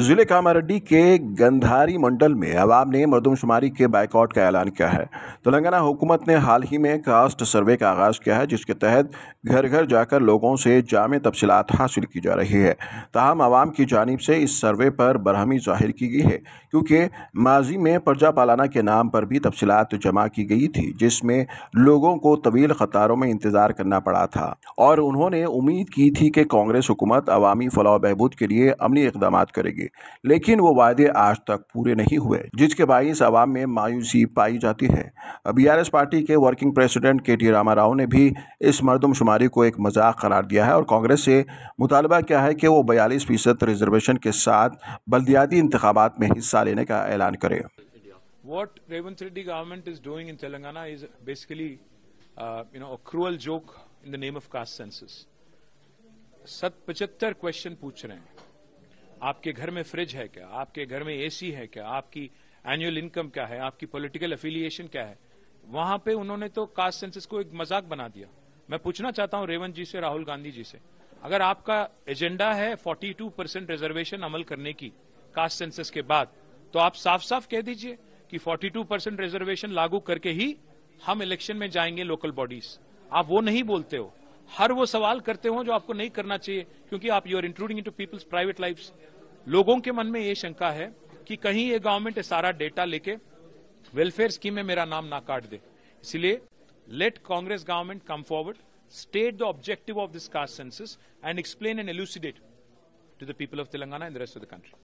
ज़िले कामारेड्डी के गंधारी मंडल में अवाम ने मरदमशुमारी के बाइकआउट का ऐलान किया है तेलंगाना हुकूमत ने हाल ही में कास्ट सर्वे का आगाज़ किया है जिसके तहत घर घर जाकर लोगों से जाम तफसलत हासिल की जा रही है तहम आवाम की जानब से इस सर्वे पर बरहमी जाहिर की गई है क्योंकि माजी में प्रजा पालाना के नाम पर भी तफसलत जमा की गई थी जिसमें लोगों को तवील क़तारों में इंतज़ार करना पड़ा था और उन्होंने उम्मीद की थी कि कांग्रेस हुकूमत अवामी फलाह बहबूद के लिए अमली इकदाम करेगी होंगे लेकिन वो वादे आज तक पूरे नहीं हुए जिसके बाईस आवाम में मायूसी पाई जाती है बी पार्टी के working president K T Rama Rao ने भी इस मरदमशुमारी को एक मजाक करार दिया है और कांग्रेस से मुतालबा किया है कि वो बयालीस फीसद रिजर्वेशन के साथ बल्दियाती इंतबात में हिस्सा लेने का ऐलान करे what Revanth Reddy government is doing in Telangana is basically, uh, you know, a cruel joke in the name of caste census. सत पचहत्तर क्वेश्चन पूछ रहे हैं आपके घर में फ्रिज है क्या आपके घर में एसी है क्या आपकी एनुअल इनकम क्या है आपकी पॉलिटिकल एफिलिएशन क्या है वहां पे उन्होंने तो कास्ट सेंसिस को एक मजाक बना दिया मैं पूछना चाहता हूं रेवंत जी से राहुल गांधी जी से अगर आपका एजेंडा है 42 परसेंट रिजर्वेशन अमल करने की कास्ट सेंसिस के बाद तो आप साफ साफ कह दीजिए कि 42 परसेंट रिजर्वेशन लागू करके ही हम इलेक्शन में जाएंगे लोकल बॉडीज आप वो नहीं बोलते हो हर वो सवाल करते हो जो आपको नहीं करना चाहिए क्योंकि आप you are including in to people's private life लोगों के मन में ये शंका है कि कहीं ये गवर्नमेंट सारा डेटा लेके वेलफेयर स्कीम में मेरा नाम ना काट दे इसलिए let Congress government come forward state the objective of this caste census and explain and elucidate to the people of Telangana and the rest of the country